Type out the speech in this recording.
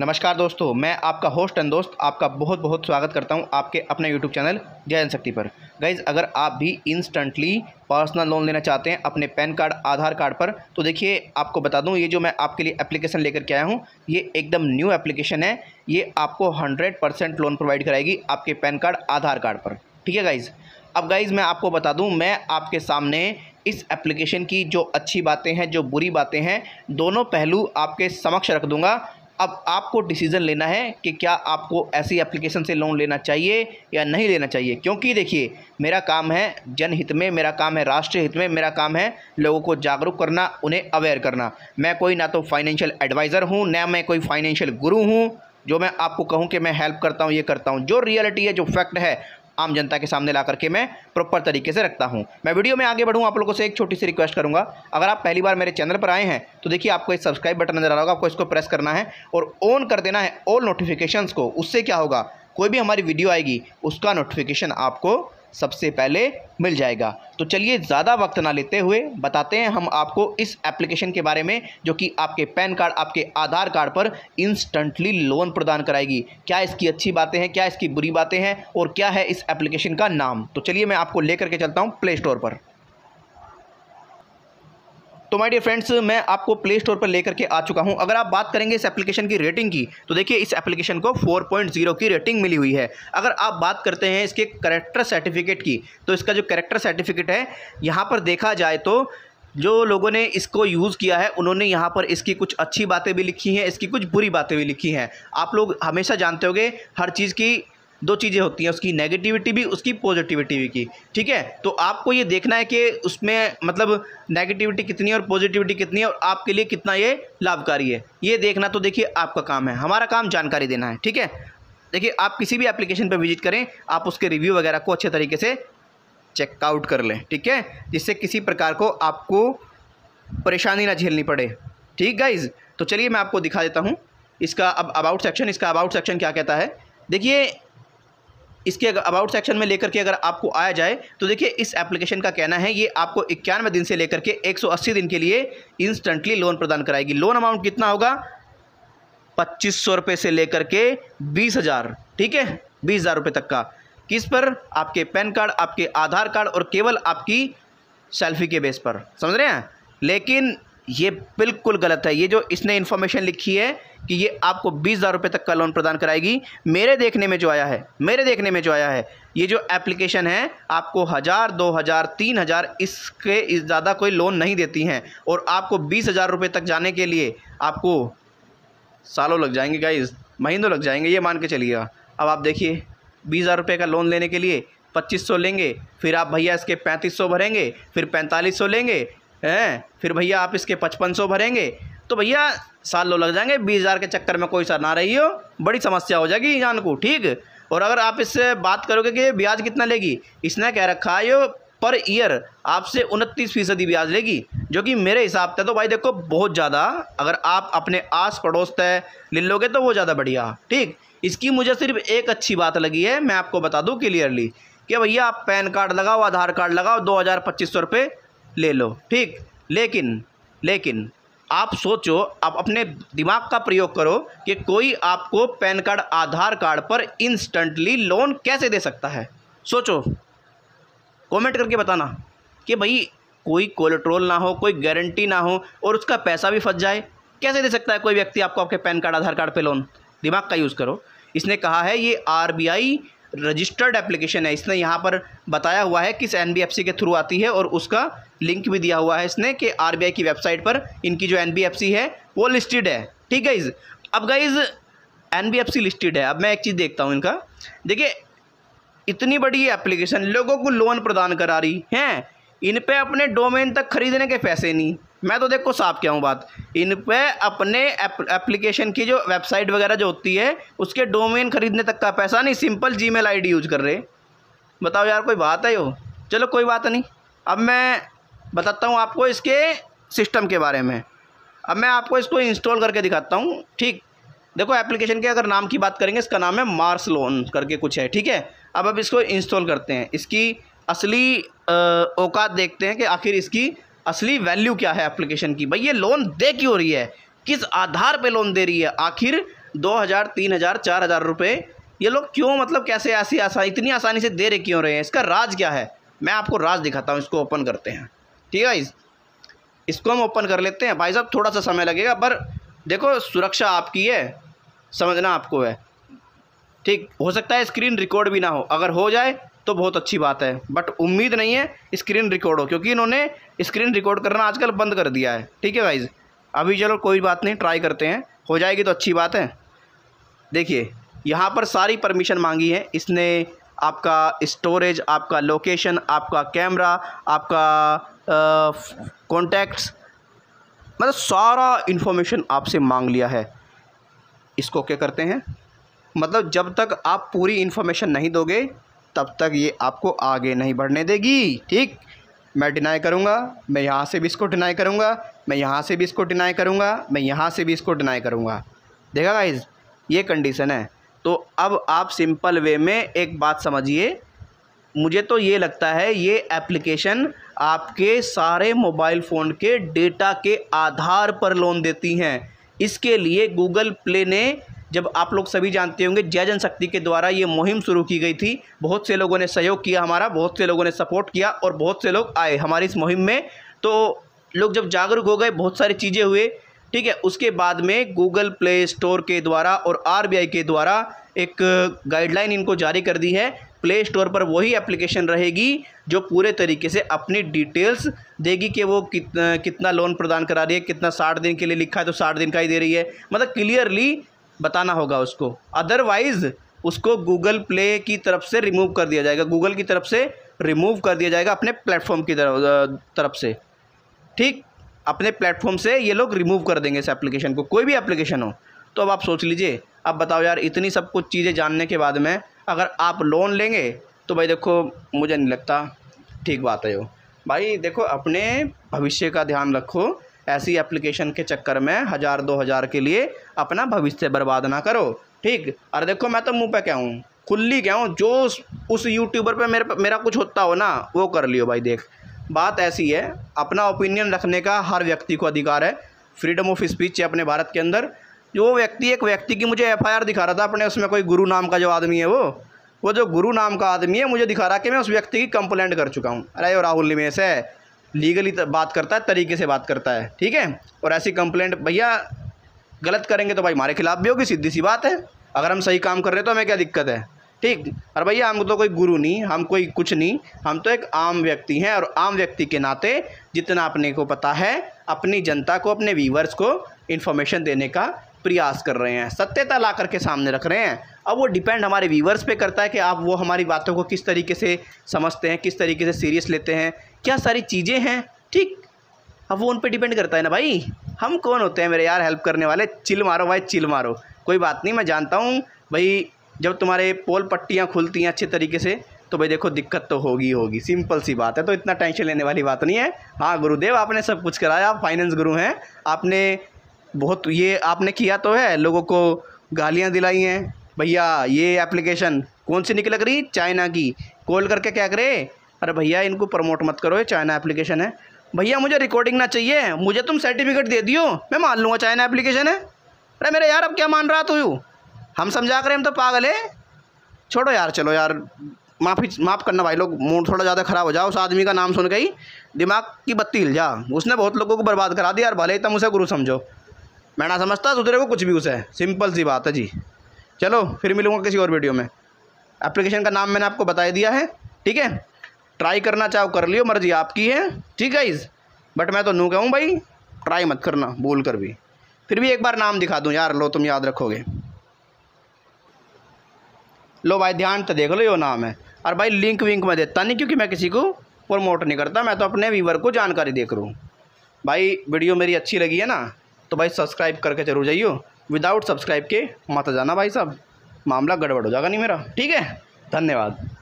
नमस्कार दोस्तों मैं आपका होस्ट एंड दोस्त आपका बहुत बहुत स्वागत करता हूं आपके अपने यूट्यूब चैनल जय शक्ति पर गाइज़ अगर आप भी इंस्टेंटली पर्सनल लोन लेना चाहते हैं अपने पैन कार्ड आधार कार्ड पर तो देखिए आपको बता दूं ये जो मैं आपके लिए एप्लीकेशन लेकर के आया हूं ये एकदम न्यू एप्लीकेशन है ये आपको हंड्रेड परसेंट लोन प्रोवाइड कराएगी आपके पैन कार्ड आधार कार्ड पर ठीक है गाइज़ अब गाइज़ मैं आपको बता दूँ मैं आपके सामने इस एप्लीकेशन की जो अच्छी बातें हैं जो बुरी बातें हैं दोनों पहलू आपके समक्ष रख दूँगा अब आपको डिसीज़न लेना है कि क्या आपको ऐसी एप्लीकेशन से लोन लेना चाहिए या नहीं लेना चाहिए क्योंकि देखिए मेरा काम है जनहित में मेरा काम है राष्ट्रीय हित में मेरा काम है लोगों को जागरूक करना उन्हें अवेयर करना मैं कोई ना तो फाइनेंशियल एडवाइज़र हूँ ना मैं कोई फाइनेंशियल गुरु हूँ जो मैं आपको कहूँ कि मैं हेल्प करता हूँ ये करता हूँ जो रियलिटी है जो फैक्ट है आम जनता के सामने ला करके मैं प्रॉपर तरीके से रखता हूँ मैं वीडियो में आगे बढ़ूँ आप लोगों से एक छोटी सी रिक्वेस्ट करूँगा अगर आप पहली बार मेरे चैनल पर आए हैं तो देखिए आपको एक सब्सक्राइब बटन नजर आ रहा होगा आपको इसको प्रेस करना है और ऑन कर देना है ऑल नोटिफिकेशन को उससे क्या होगा कोई भी हमारी वीडियो आएगी उसका नोटिफिकेशन आपको सबसे पहले मिल जाएगा तो चलिए ज़्यादा वक्त ना लेते हुए बताते हैं हम आपको इस एप्लीकेशन के बारे में जो कि आपके पैन कार्ड आपके आधार कार्ड पर इंस्टेंटली लोन प्रदान कराएगी क्या इसकी अच्छी बातें हैं क्या इसकी बुरी बातें हैं और क्या है इस एप्लीकेशन का नाम तो चलिए मैं आपको लेकर के चलता हूँ प्ले स्टोर पर तो माय डियर फ्रेंड्स मैं आपको प्ले स्टोर पर लेकर के आ चुका हूं अगर आप बात करेंगे इस एप्लीकेशन की रेटिंग की तो देखिए इस एप्लीकेशन को 4.0 की रेटिंग मिली हुई है अगर आप बात करते हैं इसके करेक्टर सर्टिफिकेट की तो इसका जो करेक्टर सर्टिफिकेट है यहाँ पर देखा जाए तो जो लोगों ने इसको यूज़ किया है उन्होंने यहाँ पर इसकी कुछ अच्छी बातें भी लिखी हैं इसकी कुछ बुरी बातें भी लिखी हैं आप लोग हमेशा जानते होंगे हर चीज़ की दो चीज़ें होती हैं उसकी नेगेटिविटी भी उसकी पॉजिटिविटी भी की ठीक है तो आपको ये देखना है कि उसमें मतलब नेगेटिविटी कितनी है और पॉजिटिविटी कितनी है और आपके लिए कितना ये लाभकारी है ये देखना तो देखिए आपका काम है हमारा काम जानकारी देना है ठीक है देखिए आप किसी भी एप्लीकेशन पर विजिट करें आप उसके रिव्यू वगैरह को अच्छे तरीके से चेकआउट कर लें ठीक है जिससे किसी प्रकार को आपको परेशानी ना झेलनी पड़े ठीक गाइज तो चलिए मैं आपको दिखा देता हूँ इसका अब अबाउट सेक्शन इसका अबाउट सेक्शन क्या कहता है देखिए इसके अबाउट सेक्शन में लेकर के अगर आपको आया जाए तो देखिए इस एप्लीकेशन का कहना है ये आपको इक्यानवे दिन से लेकर के 180 दिन के लिए इंस्टेंटली लोन प्रदान कराएगी लोन अमाउंट कितना होगा पच्चीस सौ रुपये से लेकर के बीस हज़ार ठीक है बीस हज़ार रुपये तक का किस पर आपके पैन कार्ड आपके आधार कार्ड और केवल आपकी सेल्फी के बेस पर समझ रहे हैं लेकिन ये बिल्कुल गलत है ये जो इसने इन्फॉर्मेशन लिखी है कि ये आपको बीस हज़ार रुपये तक का लोन प्रदान कराएगी मेरे देखने में जो आया है मेरे देखने में जो आया है ये जो एप्लीकेशन है आपको हज़ार दो हज़ार तीन हज़ार इसके इस ज़्यादा कोई लोन नहीं देती हैं और आपको बीस हज़ार रुपये तक जाने के लिए आपको सालों लग जाएंगे गाई महीनों लग जाएंगे ये मान के चलिएगा अब आप देखिए बीस हज़ार रुपये का लोन लेने के लिए पच्चीस सौ लेंगे फिर आप भैया इसके पैंतीस सौ भरेंगे फिर पैंतालीस सौ लेंगे है फिर भैया आप इसके पचपन सौ भरेंगे तो भैया साल लो लग जाएंगे बीस हज़ार के चक्कर में कोई सर ना रही हो बड़ी समस्या हो जाएगी जान को ठीक और अगर आप इससे बात करोगे कि ब्याज कितना लेगी इसने कह रखा है यो पर ईयर आपसे उनतीस फीसदी ब्याज लेगी जो कि मेरे हिसाब से तो भाई देखो बहुत ज़्यादा अगर आप अपने आस पड़ोस तय ले लोगे तो वो ज़्यादा बढ़िया ठीक इसकी मुझे सिर्फ एक अच्छी बात लगी है मैं आपको बता दूँ क्लियरली कि भैया आप पैन कार्ड लगाओ आधार कार्ड लगाओ दो हज़ार पच्चीस सौ रुपये ले लो ठीक लेकिन लेकिन आप सोचो आप अपने दिमाग का प्रयोग करो कि कोई आपको पैन कार्ड आधार कार्ड पर इंस्टेंटली लोन कैसे दे सकता है सोचो कमेंट करके बताना कि भाई कोई कोलेट्रोल ना हो कोई गारंटी ना हो और उसका पैसा भी फंस जाए कैसे दे सकता है कोई व्यक्ति आपको आपके पैन कार्ड आधार कार्ड पर लोन दिमाग का यूज़ करो इसने कहा है ये आर रजिस्टर्ड एप्लीकेशन है इसने यहाँ पर बताया हुआ है किस एन के थ्रू आती है और उसका लिंक भी दिया हुआ है इसने कि आर की वेबसाइट पर इनकी जो एन है वो लिस्टेड है ठीक इस अब गाइज एन लिस्टेड है अब मैं एक चीज़ देखता हूँ इनका देखिए इतनी बड़ी ये एप्लीकेशन लोगों को लोन प्रदान करा रही हैं इन पे अपने डोमेन तक खरीदने के पैसे नहीं मैं तो देखो साफ क्या हूँ बात इन पे अपने एप्लीकेशन की जो वेबसाइट वगैरह जो होती है उसके डोमेन खरीदने तक का पैसा नहीं सिंपल जी मेल यूज़ कर रहे बताओ यार कोई बात है यो चलो कोई बात नहीं अब मैं बताता हूँ आपको इसके सिस्टम के बारे में अब मैं आपको इसको इंस्टॉल करके दिखाता हूँ ठीक देखो एप्लीकेशन के अगर नाम की बात करेंगे इसका नाम है मार्स लोन करके कुछ है ठीक है अब अब इसको इंस्टॉल करते हैं इसकी असली औकात देखते हैं कि आखिर इसकी असली वैल्यू क्या है एप्लीकेशन की भाई ये लोन दे क्यों रही है किस आधार पे लोन दे रही है आखिर दो हज़ार तीन हज़ार चार हज़ार रुपये ये लोग क्यों मतलब कैसे ऐसी आसानी इतनी आसानी से दे रहे क्यों रहे हैं इसका राज क्या है मैं आपको राज दिखाता हूँ इसको ओपन करते हैं ठीक है गाइज इसको हम ओपन कर लेते हैं भाई साहब थोड़ा सा समय लगेगा पर देखो सुरक्षा आपकी है समझना आपको है ठीक हो सकता है स्क्रीन रिकॉर्ड भी ना हो अगर हो जाए तो बहुत अच्छी बात है बट उम्मीद नहीं है स्क्रीन रिकॉर्ड हो क्योंकि इन्होंने स्क्रीन रिकॉर्ड करना आजकल बंद कर दिया है ठीक है भाई अभी चलो कोई बात नहीं ट्राई करते हैं हो जाएगी तो अच्छी बात है देखिए यहाँ पर सारी परमिशन मांगी है इसने आपका स्टोरेज आपका लोकेशन आपका कैमरा आपका कॉन्टैक्ट्स मतलब सारा इन्फॉर्मेशन आपसे मांग लिया है इसको क्या करते हैं मतलब जब तक आप पूरी इन्फॉर्मेशन नहीं दोगे तब तक ये आपको आगे नहीं बढ़ने देगी ठीक मैं डिनाई करूँगा मैं यहाँ से भी इसको डिनाई करूँगा मैं यहाँ से भी इसको डिनाई करूँगा मैं यहाँ से भी इसको डिनाई करूँगा देखा गाइज ये कंडीशन है तो अब आप सिंपल वे में एक बात समझिए मुझे तो ये लगता है ये एप्लीकेशन आपके सारे मोबाइल फ़ोन के डेटा के आधार पर लोन देती हैं इसके लिए गूगल प्ले ने जब आप लोग सभी जानते होंगे जय जनशक्ति के द्वारा ये मुहिम शुरू की गई थी बहुत से लोगों ने सहयोग किया हमारा बहुत से लोगों ने सपोर्ट किया और बहुत से लोग आए हमारी इस मुहिम में तो लोग जब जागरूक हो गए बहुत सारी चीज़ें हुए ठीक है उसके बाद में गूगल प्ले स्टोर के द्वारा और आरबीआई के द्वारा एक गाइडलाइन इनको जारी कर दी है प्ले स्टोर पर वही एप्लीकेशन रहेगी जो पूरे तरीके से अपनी डिटेल्स देगी कि वो कित, कितना लोन प्रदान करा रही है कितना साठ दिन के लिए लिखा है तो साठ दिन का ही दे रही है मतलब क्लियरली बताना होगा उसको अदरवाइज़ उसको गूगल प्ले की तरफ से रिमूव कर दिया जाएगा गूगल की तरफ से रिमूव कर दिया जाएगा अपने प्लेटफॉर्म की तरफ तरफ से ठीक अपने प्लेटफॉर्म से ये लोग रिमूव कर देंगे इस एप्लीकेशन को कोई भी एप्लीकेशन हो तो अब आप सोच लीजिए अब बताओ यार इतनी सब कुछ चीज़ें जानने के बाद में अगर आप लोन लेंगे तो भाई देखो मुझे नहीं लगता ठीक बात है वो भाई देखो अपने भविष्य का ध्यान रखो ऐसी एप्लीकेशन के चक्कर में हज़ार दो हज़ार के लिए अपना भविष्य बर्बाद ना करो ठीक अरे देखो मैं तो मुँह पे क्या हूँ खुली क्या हूँ जो उस यूट्यूबर पे मेरे मेरा कुछ होता हो ना वो कर लियो भाई देख बात ऐसी है अपना ओपिनियन रखने का हर व्यक्ति को अधिकार है फ्रीडम ऑफ स्पीच है अपने भारत के अंदर जो व्यक्ति एक व्यक्ति की मुझे एफ दिखा रहा था अपने उसमें कोई गुरु नाम का जो आदमी है वो वो जो गुरु नाम का आदमी है मुझे दिखा रहा कि मैं उस व्यक्ति की कंप्लेंट कर चुका हूँ अरे वो राहुल निमेश है लीगली बात करता है तरीके से बात करता है ठीक है और ऐसी कंप्लेंट भैया गलत करेंगे तो भाई हमारे खिलाफ़ भी होगी सीधी सी बात है अगर हम सही काम कर रहे हैं तो हमें क्या दिक्कत है ठीक और भैया हम तो कोई गुरु नहीं हम कोई कुछ नहीं हम तो एक आम व्यक्ति हैं और आम व्यक्ति के नाते जितना अपने को पता है अपनी जनता को अपने व्यूवर्स को इन्फॉर्मेशन देने का प्रयास कर रहे हैं सत्यता ला करके सामने रख रहे हैं अब वो डिपेंड हमारे व्यूवर्स पे करता है कि आप वो हमारी बातों को किस तरीके से समझते हैं किस तरीके से सीरियस लेते हैं क्या सारी चीज़ें हैं ठीक अब वो उन पर डिपेंड करता है ना भाई हम कौन होते हैं मेरे यार हेल्प करने वाले चिल मारो भाई चिल मारो कोई बात नहीं मैं जानता हूँ भाई जब तुम्हारे पोल पट्टियाँ खुलती हैं अच्छे तरीके से तो भाई देखो दिक्कत तो होगी होगी सिंपल सी बात है तो इतना टेंशन लेने वाली बात नहीं है हाँ गुरुदेव आपने सब कुछ कराया आप फाइनेंस गुरु हैं आपने बहुत ये आपने किया तो है लोगों को गालियाँ दिलाई हैं भैया ये एप्लीकेशन कौन सी निकल रही चाइना की कॉल करके क्या करे अरे भैया इनको प्रमोट मत करो ये चाइना एप्लीकेशन है भैया मुझे रिकॉर्डिंग ना चाहिए मुझे तुम सर्टिफिकेट दे दियो मैं मान लूँगा चाइना एप्लीकेशन है अरे मेरे यार अब क्या मान रहा तू हम समझा करें हम तो पागल है छोड़ो यार चलो यार माफ़ी माफ़ करना भाई लोग मूड थोड़ा ज़्यादा ख़राब हो जाओ उस आदमी का नाम सुन के ही दिमाग की बत्ती हिल जा उसने बहुत लोगों को बर्बाद करा दिया यार भले ही तुम उसे गुरु समझो मैं ना समझता सुधरे को कुछ भी उसे सिंपल सी बात है जी चलो फिर मिलूँगा किसी और वीडियो में एप्लीकेशन का नाम मैंने आपको बता दिया है ठीक है ट्राई करना चाहो कर लियो मर्जी आपकी है ठीक है इस बट मैं तो नू कहूँ भाई ट्राई मत करना भूल कर भी फिर भी एक बार नाम दिखा दूँ यार लो तुम याद रखोगे लो भाई ध्यान तो देख लो यो नाम है और भाई लिंक विंक मैं देता नहीं क्योंकि मैं किसी को प्रमोट नहीं करता मैं तो अपने व्यूवर को जानकारी देख रहा हूँ भाई वीडियो मेरी अच्छी लगी है ना तो भाई सब्सक्राइब करके जरूर जाइयो विदाउट सब्सक्राइब के मत जाना भाई साहब मामला गड़बड़ हो जाएगा नहीं मेरा ठीक है धन्यवाद